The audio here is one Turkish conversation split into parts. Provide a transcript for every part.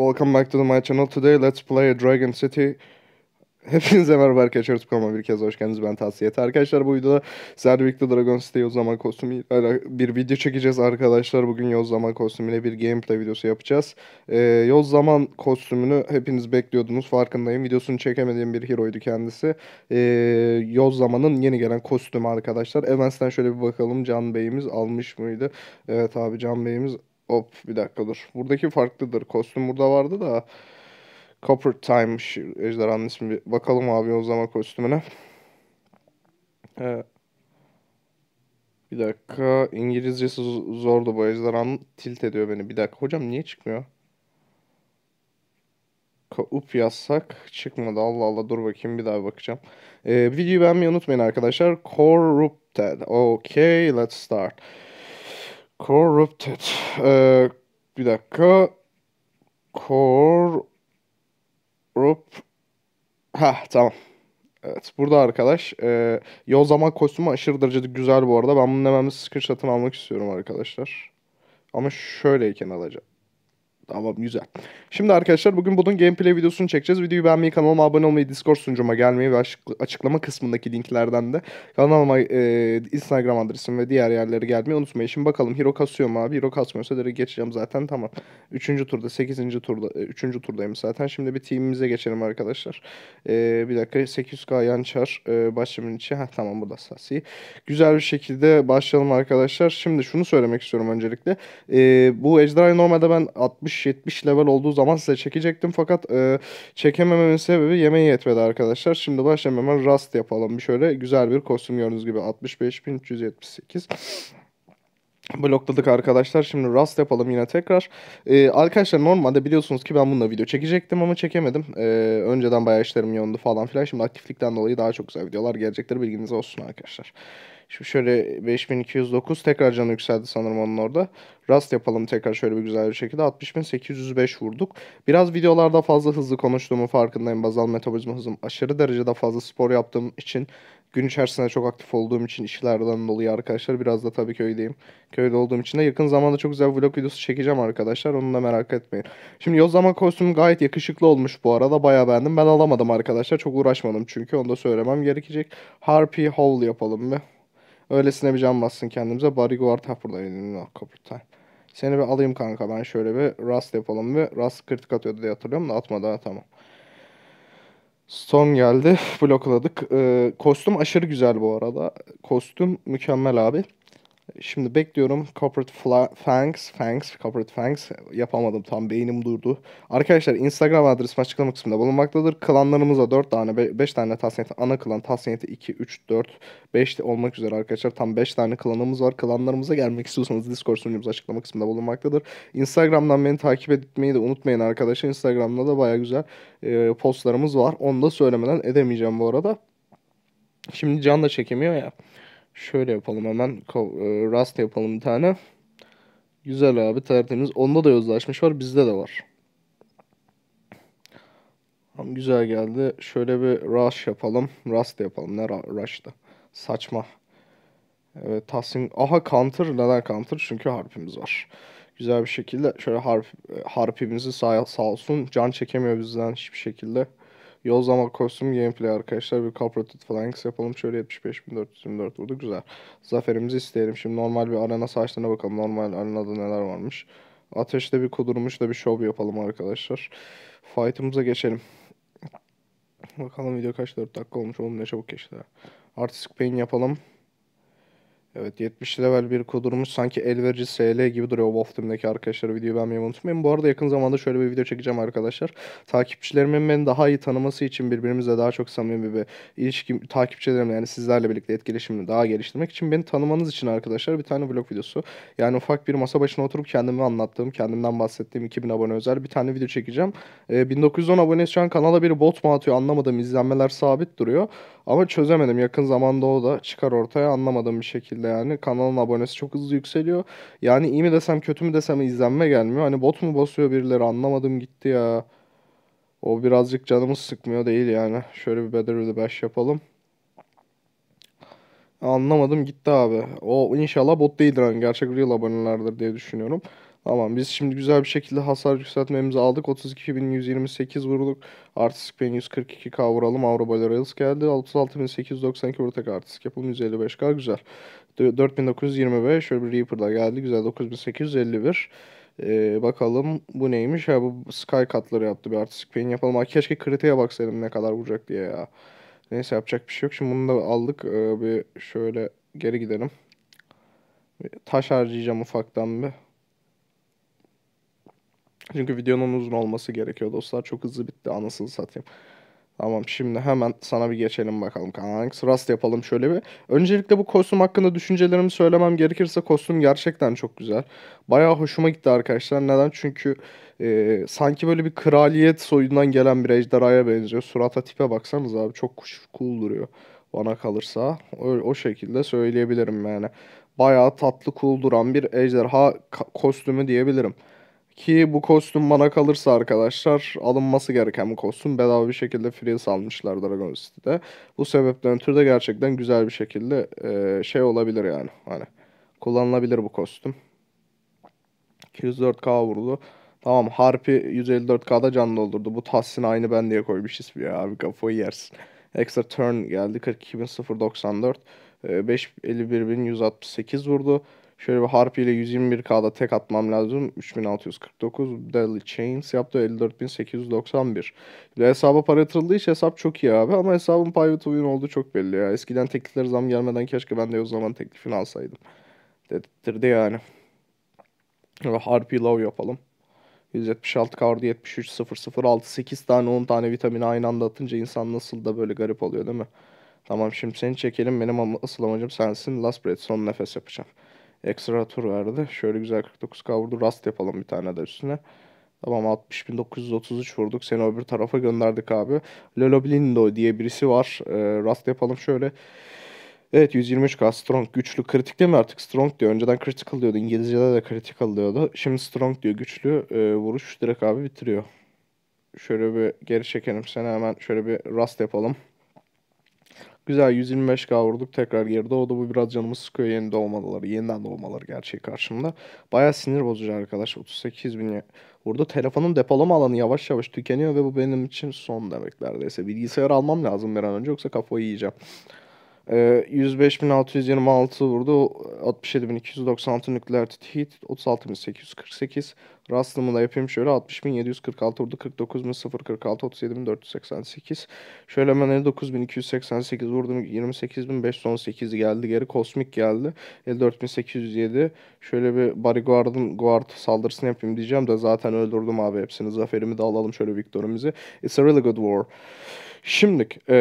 Welcome back to my channel. Today let's play Dragon City. Hepinize merhaba arkadaşlar. YouTube kanalıma bir kez hoş geldiniz. Ben Tasiyet. Arkadaşlar bu videoda sizlerle Dragon City o zaman kostümü bir video çekeceğiz arkadaşlar. Bugün Yoz Zaman kostümüyle bir gameplay videosu yapacağız. Ee, Yoz Zaman kostümünü hepiniz bekliyordunuz. Farkındayım. Videosunu çekemediğim bir hero'ydu kendisi. Ee, Yoz Zaman'ın yeni gelen kostümü arkadaşlar. Evans'ten şöyle bir bakalım. Can Bey'imiz almış mıydı? Evet abi Can Bey'imiz Hop bir dakika dur. Buradaki farklıdır. Kostüm burada vardı da. Copper Time'mış ejderhanın ismi. Bakalım abi o zaman kostümüne. Ee, bir dakika. İngilizcesi zordu bu ejderhanın. Tilt ediyor beni. Bir dakika. Hocam niye çıkmıyor? up yazsak çıkmadı. Allah Allah dur bakayım bir daha bakacağım. Ee, videoyu beğenmeyi unutmayın arkadaşlar. Corrupted. Okay let's start. Corrupted. Ee, bir dakika. Corrupt. Ha tamam. Evet burada arkadaş. E, yol zaman kostümü aşırı derecede güzel bu arada. Ben bunun hemen bir screenshot'ını almak istiyorum arkadaşlar. Ama şöyleyken alacağım. Tamam güzel. Şimdi arkadaşlar bugün bunun gameplay videosunu çekeceğiz. Videoyu beğenmeyi, kanalıma abone olmayı, Discord sunucuma gelmeyi ve açıklama kısmındaki linklerden de kanalıma e, Instagram adresim ve diğer yerlere gelmeyi unutmayın. Şimdi bakalım Hero kasıyor mu abi? Hiro kasmıyorsa direkt geçeceğim zaten tamam. Üçüncü turda, sekizinci turda, e, üçüncü turdayım zaten. Şimdi bir teamimize geçelim arkadaşlar. E, bir dakika 800k yançar e, başlamın içi. Heh, tamam burada sasi. Güzel bir şekilde başlayalım arkadaşlar. Şimdi şunu söylemek istiyorum öncelikle. E, bu ejderhayı normalde ben 60 60-70 level olduğu zaman size çekecektim. Fakat e, çekemememin sebebi yemeği yetmedi arkadaşlar. Şimdi başlayalım hemen rast yapalım. Bir şöyle güzel bir kostüm gördüğünüz gibi 65378 blokladık arkadaşlar. Şimdi Rust yapalım yine tekrar. Ee, arkadaşlar normalde biliyorsunuz ki ben bununla video çekecektim ama çekemedim. Ee, önceden bayağı işlerim yoğundu falan filan. Şimdi aktiflikten dolayı daha çok güzel videolar gelecektir. Bilginiz olsun arkadaşlar. Şimdi şöyle 5209 tekrar canı yükseldi sanırım onun orada. Rast yapalım tekrar şöyle bir güzel bir şekilde. 60805 vurduk. Biraz videolarda fazla hızlı konuştuğumu farkındayım. Bazal metabolizma hızım aşırı derecede fazla spor yaptığım için gün içerisinde çok aktif olduğum için işlerden dolayı arkadaşlar biraz da tabii köydeyim. Köyde olduğum için de yakın zamanda çok güzel vlog videosu çekeceğim arkadaşlar. Onu da merak etmeyin. Şimdi zaman kostüm gayet yakışıklı olmuş bu arada. Bayağı beğendim. Ben alamadım arkadaşlar. Çok uğraşmadım çünkü. Onu da söylemem gerekecek. Harpy Howl yapalım bir. Öylesine bir can bassın kendimize. Bariguar Tapper'da. Ah, Seni bir alayım kanka ben şöyle bir rast yapalım bir. Rast kritik atıyordu diye hatırlıyorum da atmadı ha tamam. Storm geldi. Blokladık. Ee, kostüm aşırı güzel bu arada. Kostüm mükemmel abi. Şimdi bekliyorum. Corporate Fla- Fangs. Fangs. Corporate Fangs. Yapamadım tam. Beynim durdu. Arkadaşlar Instagram adresim açıklama kısmında bulunmaktadır. Klanlarımıza 4 tane, 5 tane tasniyeti. Ana klan tasniyeti 2, 3, 4, 5 olmak üzere arkadaşlar. Tam 5 tane klanımız var. Klanlarımıza gelmek istiyorsanız Discord sunucumuz açıklama kısmında bulunmaktadır. Instagram'dan beni takip etmeyi de unutmayın arkadaşlar. Instagram'da da baya güzel e, postlarımız var. Onu da söylemeden edemeyeceğim bu arada. Şimdi can da çekemiyor ya. Şöyle yapalım hemen. E, Rust yapalım bir tane. Güzel abi tertemiz. Onda da yozlaşmış var. Bizde de var. Tamam güzel geldi. Şöyle bir rush yapalım. Rust yapalım. Ne rush'tı? Saçma. Evet Tahsin. Aha counter. Neden counter? Çünkü harpimiz var. Güzel bir şekilde şöyle harp, e, harpimizi sağ, sağ olsun. Can çekemiyor bizden hiçbir şekilde. Yol zaman kostüm gameplay arkadaşlar. Bir Corporated Flanks yapalım. Şöyle 75424 vurdu. Güzel. Zaferimizi isteyelim. Şimdi normal bir arena saçlarına bakalım. Normal arenada neler varmış. Ateşte bir kudurmuş da bir show yapalım arkadaşlar. Fight'ımıza geçelim. Bakalım video kaç 4 dakika olmuş. Oğlum ne çabuk geçti. Artistik pain yapalım. Evet 70 level bir kudurmuş sanki elverici SL gibi duruyor Wolf Team'deki arkadaşlar videoyu beğenmeyi unutmayın. Bu arada yakın zamanda şöyle bir video çekeceğim arkadaşlar. Takipçilerimin beni daha iyi tanıması için birbirimizle daha çok samimi bir ilişki takipçilerimle yani sizlerle birlikte etkileşimini daha geliştirmek için beni tanımanız için arkadaşlar bir tane vlog videosu. Yani ufak bir masa başına oturup kendimi anlattığım, kendimden bahsettiğim 2000 abone özel bir tane video çekeceğim. Ee, 1910 abone şu an kanala bir bot mu atıyor anlamadım izlenmeler sabit duruyor. Ama çözemedim yakın zamanda o da çıkar ortaya anlamadığım bir şekilde şekilde yani. Kanalın abonesi çok hızlı yükseliyor. Yani iyi mi desem kötü mü desem izlenme gelmiyor. Hani bot mu basıyor birileri anlamadım gitti ya. O birazcık canımız sıkmıyor değil yani. Şöyle bir Better with Bash yapalım. Anlamadım gitti abi. O inşallah bot değildir hani gerçek real abonelerdir diye düşünüyorum. Tamam biz şimdi güzel bir şekilde hasar yükseltmemizi aldık. 32.128 vurduk. Artistik ben 142k vuralım. Avro Balerails geldi. 36.892 vurduk artistik yapım 155k güzel. 4925 şöyle bir Reaper'da geldi. Güzel 9851. Ee, bakalım bu neymiş? Ha bu Sky Cut'ları yaptı bir artistik pain yapalım. Ha, keşke kriteye baksaydım ne kadar vuracak diye ya. Neyse yapacak bir şey yok. Şimdi bunu da aldık. Ee, bir şöyle geri gidelim. Bir taş harcayacağım ufaktan bir. Çünkü videonun uzun olması gerekiyor dostlar. Çok hızlı bitti anasını satayım. Tamam şimdi hemen sana bir geçelim bakalım kanks. Rast yapalım şöyle bir. Öncelikle bu kostüm hakkında düşüncelerimi söylemem gerekirse kostüm gerçekten çok güzel. Bayağı hoşuma gitti arkadaşlar. Neden? Çünkü e, sanki böyle bir kraliyet soyundan gelen bir ejderhaya benziyor. Surata tipe baksanız abi çok cool duruyor bana kalırsa. O, o şekilde söyleyebilirim yani. Bayağı tatlı cool duran bir ejderha kostümü diyebilirim. Ki bu kostüm bana kalırsa arkadaşlar alınması gereken bir kostüm. Bedava bir şekilde free salmışlar Dragon City'de. Bu sebepten ötürü de gerçekten güzel bir şekilde e, şey olabilir yani. Hani kullanılabilir bu kostüm. 204k vurdu. Tamam Harp'i 154k'da can doldurdu. Bu Tahsin aynı ben diye koymuş ismi ya abi kafayı yersin. Extra turn geldi 42.094. 551.168 vurdu. Şöyle bir harp ile 121K'da tek atmam lazım. 3649 Daily Chains yaptı 54891. Şimdi hesaba para yatırıldığı için hesap çok iyi abi ama hesabın pivot oyun olduğu çok belli ya. Eskiden teklifler zam gelmeden keşke ben de o zaman teklifini alsaydım. Dedirtti yani. Ve harpi low yapalım. 176 kardı 73 0 0 8 tane 10 tane vitamin aynı anda atınca insan nasıl da böyle garip oluyor değil mi? Tamam şimdi seni çekelim benim asıl amacım sensin. Last breath son nefes yapacağım ekstra tur verdi. Şöyle güzel 49k vurdu. Rast yapalım bir tane de üstüne. Tamam 60.933 vurduk. Seni öbür tarafa gönderdik abi. Lolo Blindo diye birisi var. E, rast yapalım şöyle. Evet 123k strong güçlü kritik değil mi artık strong diyor. Önceden critical diyordu. İngilizce'de de critical diyordu. Şimdi strong diyor güçlü e, vuruş direkt abi bitiriyor. Şöyle bir geri çekelim seni hemen şöyle bir rast yapalım. Güzel 125k vurduk tekrar geri doğdu. Bu biraz canımı sıkıyor yeni doğmaları. Yeniden doğmaları gerçeği karşımda. Baya sinir bozucu arkadaş. 38 bin vurdu. Telefonun depolama alanı yavaş yavaş tükeniyor ve bu benim için son demek neredeyse. Bilgisayar almam lazım bir an önce yoksa kafayı yiyeceğim. 105.626 ee, vurdu. 67.296 nükleer hit 36.848. Rastlımı da yapayım şöyle. 60.746 vurdu. 49.046. 37.488. Şöyle hemen 9.288 vurdum. 28.518 geldi. Geri kosmik geldi. 54.807. Şöyle bir bodyguard'ın guard saldırısını yapayım diyeceğim de zaten öldürdüm abi hepsini. Zaferimi de alalım şöyle Victor'umuzu. It's a really good war. Şimdilik e,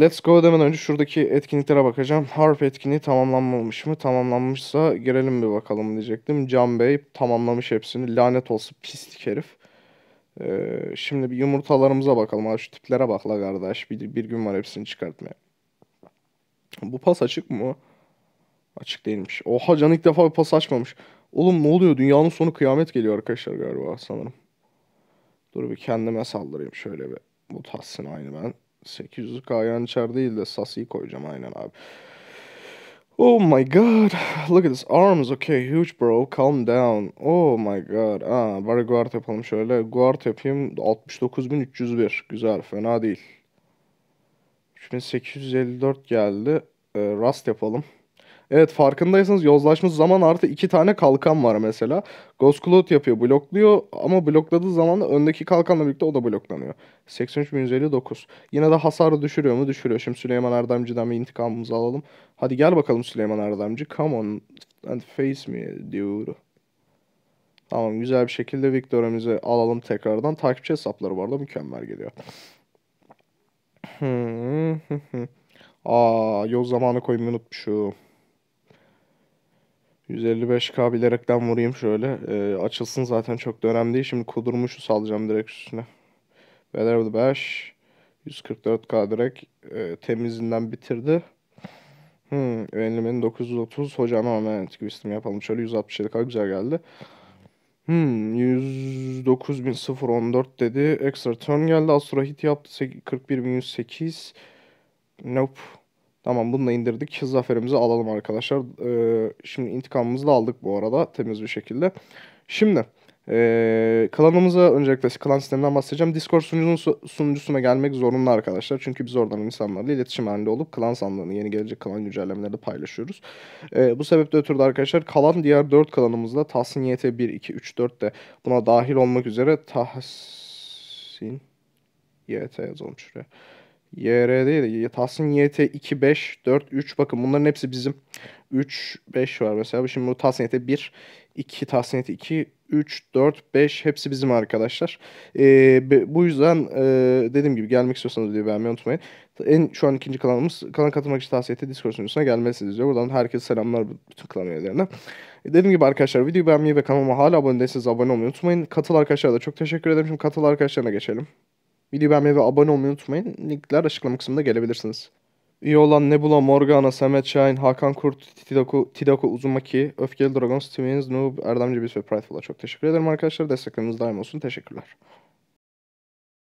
let's go demeden önce şuradaki etkinliklere bakacağım. Harp etkinliği tamamlanmamış mı? Tamamlanmışsa girelim bir bakalım diyecektim. Can Bey tamamlamış hepsini. Lanet olsun pislik herif. E, şimdi bir yumurtalarımıza bakalım. Abi şu tiplere bakla kardeş. Bir, bir gün var hepsini çıkartmaya. Bu pas açık mı? Açık değilmiş. Oha Can ilk defa bir pas açmamış. Oğlum ne oluyor? Dünyanın sonu kıyamet geliyor arkadaşlar galiba sanırım. Dur bir kendime saldırayım şöyle bir. Bu tatsın aynı ben. 800 Hayan Çer değil de Sasi'yi koyacağım aynen abi. Oh my god. Look at this arms. Okay, huge bro. Calm down. Oh my god. Ah, bari guard yapalım şöyle. Guard yapayım. 69301. Güzel, fena değil. şimdi 854 geldi. Ee, rast yapalım. Evet farkındaysanız yozlaşması zaman artı iki tane kalkan var mesela. Ghost Cloud yapıyor blokluyor ama blokladığı zaman da öndeki kalkanla birlikte o da bloklanıyor. 83159. Yine de hasarı düşürüyor mu? Düşürüyor. Şimdi Süleyman Erdemci'den bir intikamımızı alalım. Hadi gel bakalım Süleyman Erdemci. Come on and face me diyor. Tamam güzel bir şekilde Victor'ımızı alalım tekrardan. Takipçi hesapları var arada mükemmel geliyor. Hmm. Aa, yol zamanı koymayı unutmuşum. 155k bilerekten vurayım şöyle. E, açılsın zaten çok da önemli değil. Şimdi kudurmuşu salacağım direkt üstüne. Better of the Bash. 144k direkt e, temizinden bitirdi. Hmm, Enlimin 930 hocam ama evet Gwistim yapalım. Şöyle 167k güzel geldi. Hmm, 109.014 dedi. Extra turn geldi. Az hit yaptı. 41.108. Nope. Tamam bunu da indirdik. Zaferimizi alalım arkadaşlar. Ee, şimdi intikamımızı da aldık bu arada temiz bir şekilde. Şimdi ee, klanımıza öncelikle klan sisteminden bahsedeceğim. Discord sunucunun sunucusuna gelmek zorunlu arkadaşlar. Çünkü biz oradan insanlarla iletişim halinde olup klan sandığını yeni gelecek klan güncellemelerini paylaşıyoruz. Ee, bu sebeple ötürü de arkadaşlar kalan diğer 4 klanımızda Tahsin YT 1, 2, 3, 4 de buna dahil olmak üzere Tahsin YT yazalım şuraya. YR değil de Tahsin YT 2, 5, 4, 3 bakın bunların hepsi bizim. 3, 5 var mesela. Şimdi bu Tahsin YT 1, 2, Tahsin YT 2, 3, 4, 5 hepsi bizim arkadaşlar. Ee, bu yüzden e, dediğim gibi gelmek istiyorsanız videoyu beğenmeyi unutmayın. En şu an ikinci kanalımız kanal katılmak için tavsiye ettiği Discord sunucusuna gelmelisiniz diyor. Buradan herkese selamlar bütün kanal üyelerine. Ee, dediğim gibi arkadaşlar videoyu beğenmeyi ve kanalıma hala abone değilseniz abone olmayı unutmayın. Katıl arkadaşlara da çok teşekkür ederim. Şimdi katıl arkadaşlarına geçelim. Videoyu beğenmeyi ve abone olmayı unutmayın. Linkler açıklama kısmında gelebilirsiniz. İyi olan Nebula, Morgana, Samet Şahin, Hakan Kurt, Tidako, Tidako Uzumaki, Öfkeli Dragon, Stevens, Noob, Erdem Cebiz ve Prideful'a çok teşekkür ederim arkadaşlar. Destekleriniz daim olsun. Teşekkürler.